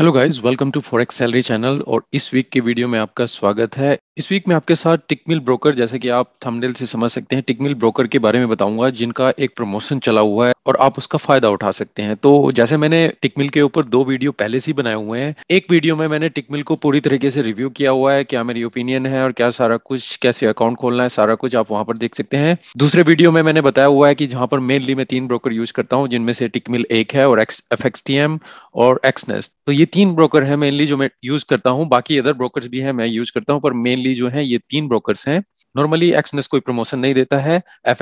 hello guys welcome to forex salary channel और इस week के वीडियो में आपका स्वागत है इस वीक में आपके साथ टिकमिल ब्रोकर जैसे कि आप थंबनेल से समझ सकते हैं टिकमिल ब्रोकर के बारे में बताऊंगा जिनका एक प्रमोशन चला हुआ है और आप उसका फायदा उठा सकते हैं तो जैसे मैंने टिकमिल के ऊपर दो वीडियो पहले से ही बनाए हुए हैं एक वीडियो में मैंने टिकमिल को पूरी तरीके से रिव्यू किया हुआ है क्या मेरी ओपिनियन है और क्या सारा कुछ कैसे अकाउंट खोलना है सारा कुछ आप वहां पर देख सकते हैं दूसरे वीडियो में मैंने बताया हुआ है कि जहां पर मेनली मैं तीन ब्रोकर यूज करता हूँ जिनमें से टिकमिल एक है और एक्स एफ और एक्सनेस तो ये तीन ब्रोकर है मेनली जो मैं यूज करता हूँ बाकी अदर ब्रोकर भी है मैं यूज करता हूँ पर मेन मेनली जो है ये तीन ब्रोकर्स हैं नॉर्मली एक्सनेस कोई प्रमोशन नहीं देता है एफ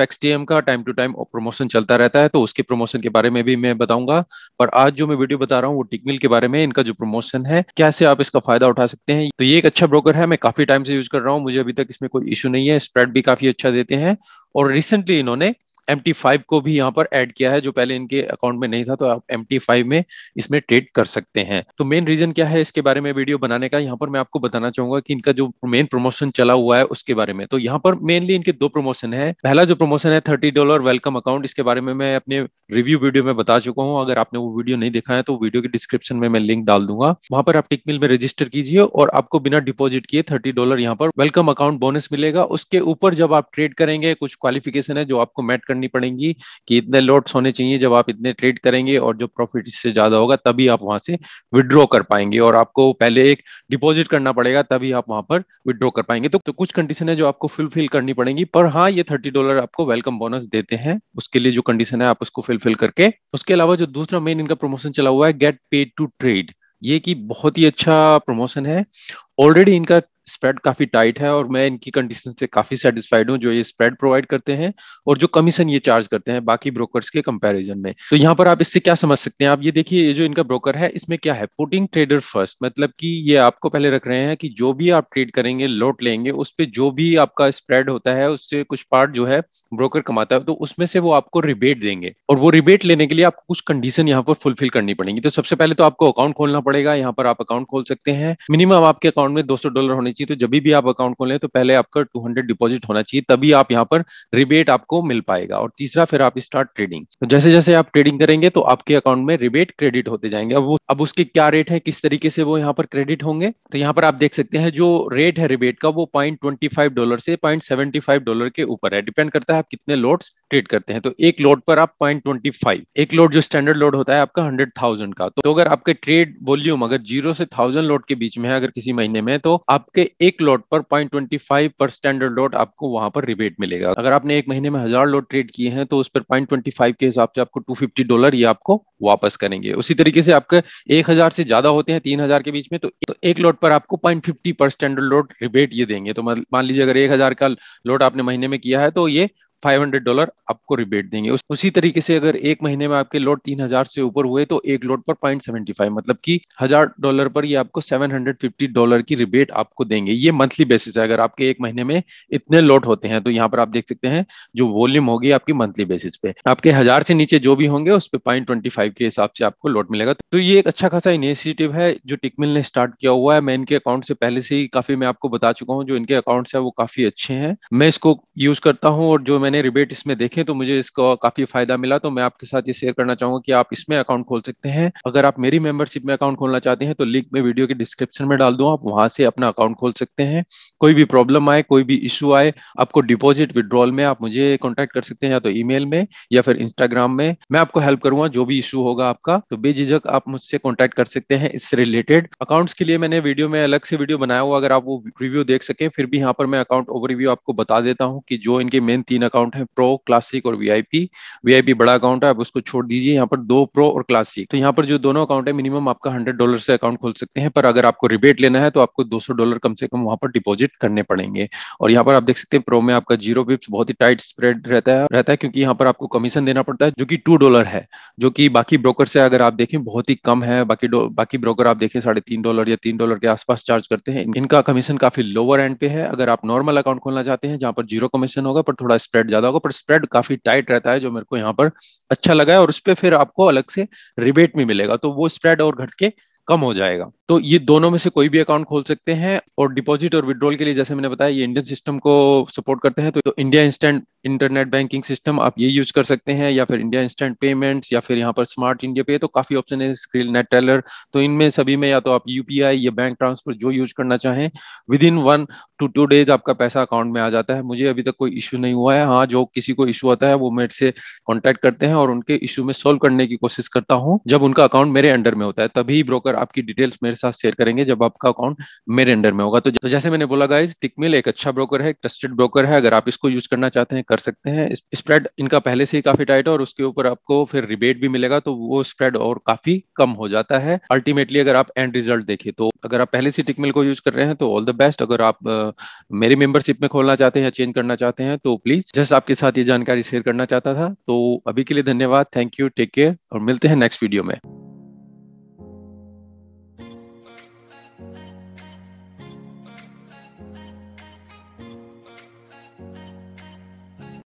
का टाइम टू टाइम प्रमोशन चलता रहता है तो उसके प्रमोशन के बारे में भी मैं बताऊंगा पर आज जो मैं वीडियो बता रहा हूँ वो टिकमिल के बारे में इनका जो प्रमोशन है कैसे आप इसका फायदा उठा सकते हैं तो ये एक अच्छा ब्रोकर है मैं काफी टाइम से यूज कर रहा हूँ मुझे अभी तक इसमें कोई इशू नहीं है स्प्रेड भी काफी अच्छा देते हैं और रिसेंटली इन्होंने एम फाइव को भी यहाँ पर ऐड किया है जो पहले इनके अकाउंट में नहीं था तो आप एम फाइव में इसमें ट्रेड कर सकते हैं तो मेन रीजन क्या है इसके बारे में वीडियो बनाने का यहाँ पर मैं आपको बताना चाहूंगा कि इनका जो मेन प्रमोशन चला हुआ है उसके बारे में तो यहाँ पर मेनली इनके दो प्रमोशन है पहला जो प्रमोशन है थर्टी डॉलर वेलकम अकाउंट इसके बारे में मैं अपने रिव्यू वीडियो में बता चुका हूँ अगर आपने वो वीडियो नहीं देखा है तो वीडियो के डिस्क्रिप्शन में मैं लिंक डाल दूंगा वहां पर आप टिकमिल में रजिस्टर कीजिए और आपको बिना डिपॉजिट किए थर्टी डॉलर यहाँ पर वेलकम अकाउंट बोनस मिलेगा उसके ऊपर जब आप ट्रेड करेंगे कुछ क्वालिफिकेशन है जो आपको मैट करने करनी पड़ेंगी कि इतने लॉट्स होने चाहिए जब आप इतने ट्रेड करेंगे और जो प्रॉफिट इससे ज्यादा होगा तभी आप वहां से विड्रॉ कर पाएंगे और आपको पहले एक डिपॉजिट करना पड़ेगा तभी आप वहां पर विड्रॉ कर पाएंगे तो, तो कुछ कंडीशन है जो आपको फुलफिल करनी पड़ेगी पर हाँ ये थर्टी डॉलर आपको वेलकम बोनस देते हैं उसके लिए जो कंडीशन है आप उसको फुलफिल करके उसके अलावा जो दूसरा मेन इनका प्रमोशन चला हुआ है गेट पेड टू ट्रेड ये कि बहुत ही अच्छा प्रमोशन है ऑलरेडी इनका स्प्रेड काफी टाइट है और मैं इनकी कंडीशन से काफी सेटिस्फाइड हूँ जो ये स्प्रेड प्रोवाइड करते हैं और जो कमीशन ये चार्ज करते हैं बाकी ब्रोकर्स के कंपैरिजन में तो यहाँ पर आप इससे क्या समझ सकते हैं आप ये देखिए ये जो इनका ब्रोकर है इसमें क्या है पुटिंग ट्रेडर फर्स्ट मतलब की ये आपको पहले रख रहे हैं कि जो भी आप ट्रेड करेंगे लोट लेंगे उस पर जो भी आपका स्प्रेड होता है उससे कुछ पार्ट जो है ब्रोकर कमाता है तो उसमें से वो आपको रिबेट देंगे और वो रिबेट लेने के लिए आपको कुछ कंडीशन यहाँ पर फुलफिल करनी पड़ेगी तो सबसे पहले तो आपको अकाउंट खोलना पड़ेगा यहाँ पर आप अकाउंट खोल सकते हैं मिनिमम आपके अकाउंट में 200 डॉलर होने चाहिए तो जब भी आप अकाउंट खोलें तो पहले आपका टू हंड्रेड डिपॉजिट होना चाहिए तभी आप यहाँ पर रिबेट आपको मिल पाएगा और तीसरा फिर आप स्टार्ट ट्रेडिंग तो जैसे जैसे आप ट्रेडिंग करेंगे तो आपके अकाउंट में रिबेट क्रेडिट होते जाएंगे अब वो अब उसके क्या रेट है किस तरीके से वो यहाँ पर क्रेडिट होंगे तो यहाँ पर आप देख सकते हैं जो रेट है रिबेट का वो पॉइंट डॉलर से पॉइंट डॉलर के ऊपर है डिपेंड करता है आप कितने लोड ट्रेड करते हैं तो एक लोड पर आप पॉइंट एक लोड जो स्टैंडर्ड लोड होता है आपका हंड्रेड का तो अगर आपके ट्रेड वॉल्यूम अगर जीरो से थाउजेंड लोड के बीच में है अगर किसी महीने में तो आपके एक लॉट पर पॉइंट ट्वेंटी फाइव पर स्टैंडर्ड लॉट आपको वहां पर रिबेट मिलेगा अगर आपने एक महीने में हजार लॉट ट्रेड किए हैं तो उस पर पॉइंट ट्वेंटी फाइव के हिसाब से आपको टू फिफ्टी डॉलर ये आपको वापस करेंगे उसी तरीके से आपके एक हजार से ज्यादा होते हैं तीन हजार के बीच में तो एक लॉट तो पर आपको पॉइंट फिफ्टी पर स्टैंडर्ड लॉट रिबेट ये देंगे तो मान लीजिए अगर एक हजार का लॉट आपने महीने में किया है तो ये फाइव हंड्रेड डॉलर आपको रिबेट देंगे उस, उसी तरीके से अगर एक महीने में आपके लोड तीन हजार से ऊपर हुए तो एक लोट पर पॉइंट सेवेंटी फाइव मतलब कि हजार डॉलर पर ये आपको सेवन हंड्रेड फिफ्टी डॉलर की रिबेट आपको देंगे ये मंथली बेसिस है अगर आपके एक महीने में इतने लोड होते हैं तो यहाँ पर आप देख सकते हैं जो वॉल्यूम होगी आपकी मंथली बेसिस पे आपके हजार से नीचे जो भी होंगे उस पर पॉइंट ट्वेंटी फाइव के हिसाब से आपको लोड मिलेगा तो ये एक अच्छा खासा इनिशिएटिव है जो टिकमिल ने स्टार्ट किया हुआ है मैं इनके अकाउंट से पहले से ही काफी मैं आपको बता चुका हूँ जो इनके अकाउंट है वो काफी अच्छे हैं मैं इसको यूज करता हूँ और जो मैं मैंने रिबेट इसमें देखे तो मुझे इसका काफी फायदा मिला तो मैं आपके साथ ये शेयर करना चाहूंगा कि आप इसमें अकाउंट खोल सकते हैं अगर आप मेरी मेंबरशिप में अकाउंट खोलना चाहते हैं तो लिंक में वीडियो के डिस्क्रिप्शन में डाल दूं आप वहां से अपना अकाउंट खोल सकते हैं कोई भी प्रॉब्लम आए कोई भी इशू आए आपको डिपॉजिट विद्रॉल में आप मुझे कॉन्टेक्ट कर सकते हैं या तो ई में या फिर इंस्टाग्राम में मैं आपको हेल्प करूंगा जो भी इशू होगा आपका तो बेझिझक आप मुझसे कॉन्टेक्ट कर सकते हैं इससे रिलेटेड अकाउंट्स के लिए मैंने वीडियो में अलग से वीडियो बनाया हुआ अगर आप वो रिव्यू देख सके फिर भी यहाँ पर मैं अकाउंट ओवरव्यू आपको बता देता हूँ कि जो इनके मेन तीन अकाउंट अकाउंट है प्रो क्लासिक और वीआईपी वीआईपी बड़ा अकाउंट है आप उसको छोड़ दीजिए यहाँ पर दो प्रो और क्लासिक तो यहाँ पर जो दोनों अकाउंट है मिनिमम आपका हंड्रेड डॉलर से अकाउंट खोल सकते हैं पर अगर आपको रिबेट लेना है तो आपको दो डॉलर कम से कम वहां पर डिपोजिट करने पड़ेंगे और यहाँ पर आप देख सकते हैं प्रो में आपका जीरो बिप्स बहुत ही टाइट स्प्रेड रहता है रहता है क्योंकि यहाँ पर आपको कमीशन देना पड़ता है जो की टू डॉलर है जो की बाकी ब्रोकर से अगर आप देखें बहुत ही कम है बाकी बाकी ब्रोकर आप देखें साढ़े तीन डॉलर या तीन डॉलर के आसपास चार्ज करते हैं इनका कमीशन काफी लोअर एंड पे है अगर आप नॉर्मल अकाउंट खोलना चाहते हैं जहां पर जीरो कमीशन होगा पर थोड़ा स्प्रेड स्प्रेड ज्यादा होगा पर स्प्रेड काफी टाइट रहता है जो मेरे को यहाँ पर अच्छा लगा है और उस पर फिर आपको अलग से रिबेट भी मिलेगा तो वो स्प्रेड और घटके कम हो जाएगा तो ये दोनों में से कोई भी अकाउंट खोल सकते हैं और डिपॉजिट और विड्रॉल के लिए जैसे मैंने बताया ये इंडियन सिस्टम को सपोर्ट करते हैं तो, तो India instant internet banking system आप ये यूज कर सकते हैं या फिर इंडिया इंस्टेंट पेमेंट्स या फिर यहाँ पर स्मार्ट इंडिया पे तो काफी ऑप्शन है स्क्रीन नेट टेलर तो इनमें सभी में या तो आप यूपीआई या बैंक ट्रांसफर जो यूज करना चाहें within one two two days आपका पैसा अकाउंट में आ जाता है मुझे अभी तक कोई इशू नहीं हुआ है हाँ जो किसी को इशू आता है वो मेरे से कॉन्टेक्ट करते हैं और उनके इशू में सोल्व करने की कोशिश करता हूँ जब उनका अकाउंट मेरे अंडर में होता है तभी ब्रोकर आपकी डिटेल्स मेरे साथ शेयर करेंगे जब आपका अकाउंट मेरे अंडर में होगा तो, तो, जैसे मैंने बोला गाइज टिकमिल एक अच्छा ब्रोकर है ट्रस्टेड ब्रोकर है अगर आप इसको यूज करना चाहते हैं कर सकते हैं स्प्रेड इनका पहले से ही काफी टाइट है और उसके ऊपर आपको फिर रिबेट भी मिलेगा तो वो स्प्रेड और काफी कम हो जाता है अल्टीमेटली अगर आप एंड रिजल्ट देखे तो अगर आप पहले से टिकमिल को यूज कर रहे हैं तो ऑल द बेस्ट अगर आप मेरे मेरी मेंबरशिप में खोलना चाहते हैं या चेंज करना चाहते हैं तो प्लीज जस्ट आपके साथ ये जानकारी शेयर करना चाहता था तो अभी के लिए धन्यवाद थैंक यू टेक केयर और मिलते हैं नेक्स्ट वीडियो में